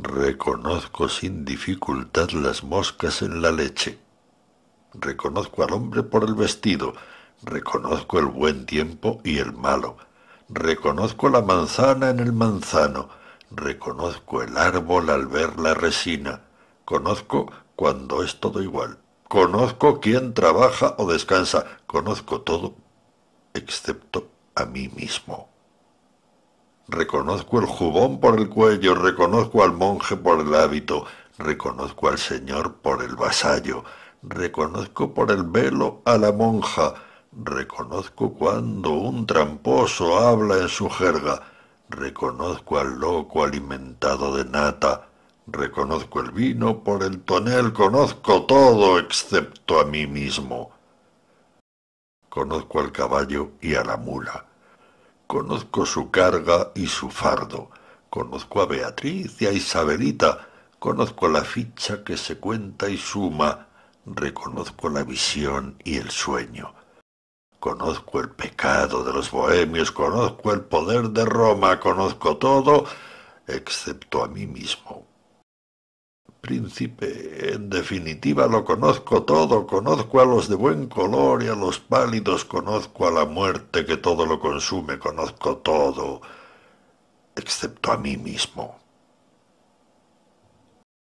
Reconozco sin dificultad las moscas en la leche. Reconozco al hombre por el vestido. Reconozco el buen tiempo y el malo. Reconozco la manzana en el manzano. Reconozco el árbol al ver la resina. Conozco cuando es todo igual. Conozco quién trabaja o descansa. Conozco todo, excepto a mí mismo. Reconozco el jubón por el cuello, reconozco al monje por el hábito, reconozco al señor por el vasallo, reconozco por el velo a la monja, reconozco cuando un tramposo habla en su jerga, reconozco al loco alimentado de nata, reconozco el vino por el tonel, conozco todo excepto a mí mismo. Conozco al caballo y a la mula Conozco su carga y su fardo. Conozco a Beatriz y a Isabelita. Conozco la ficha que se cuenta y suma. Reconozco la visión y el sueño. Conozco el pecado de los bohemios, conozco el poder de Roma, conozco todo, excepto a mí mismo, príncipe, en definitiva lo conozco todo, conozco a los de buen color y a los pálidos, conozco a la muerte que todo lo consume, conozco todo, excepto a mí mismo.